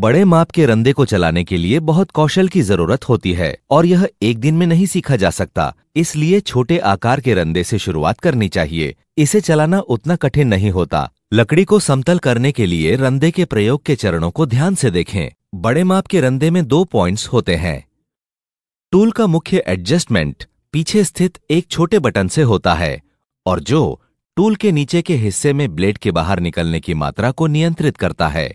बड़े माप के रंदे को चलाने के लिए बहुत कौशल की जरूरत होती है और यह एक दिन में नहीं सीखा जा सकता इसलिए छोटे आकार के रंदे से शुरुआत करनी चाहिए इसे चलाना उतना कठिन नहीं होता लकड़ी को समतल करने के लिए रंदे के प्रयोग के चरणों को ध्यान से देखें बड़े माप के रंदे में दो पॉइंट्स होते हैं टूल का मुख्य एडजस्टमेंट पीछे स्थित एक छोटे बटन से होता है और जो टूल के नीचे के हिस्से में ब्लेड के बाहर निकलने की मात्रा को नियंत्रित करता है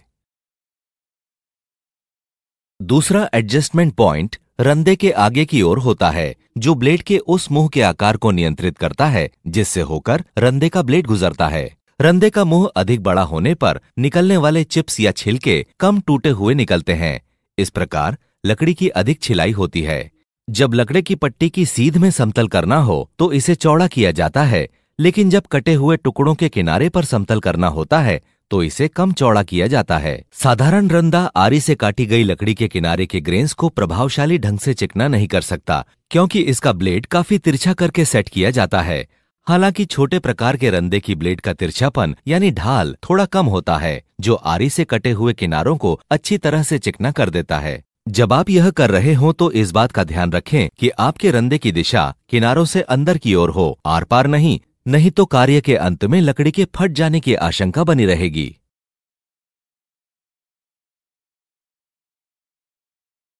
दूसरा एडजस्टमेंट पॉइंट रंदे के आगे की ओर होता है जो ब्लेड के उस मुंह के आकार को नियंत्रित करता है जिससे होकर रंदे का ब्लेड गुजरता है रंदे का मुंह अधिक बड़ा होने पर निकलने वाले चिप्स या छिलके कम टूटे हुए निकलते हैं इस प्रकार लकड़ी की अधिक छिलाई होती है जब लकड़े की पट्टी की सीध में समतल करना हो तो इसे चौड़ा किया जाता है लेकिन जब कटे हुए टुकड़ों के किनारे पर समतल करना होता है तो इसे कम चौड़ा किया जाता है साधारण रंदा आरी से काटी गई लकड़ी के किनारे के ग्रेन्स को प्रभावशाली ढंग से चिकना नहीं कर सकता क्योंकि इसका ब्लेड काफी तिरछा करके सेट किया जाता है हालांकि छोटे प्रकार के रंदे की ब्लेड का तिरछापन यानी ढाल थोड़ा कम होता है जो आरी से कटे हुए किनारों को अच्छी तरह से चिकना कर देता है जब आप यह कर रहे हो तो इस बात का ध्यान रखें कि आपके रंदे की दिशा किनारों से अंदर की ओर हो आर पार नहीं नहीं तो कार्य के अंत में लकड़ी के फट जाने की आशंका बनी रहेगी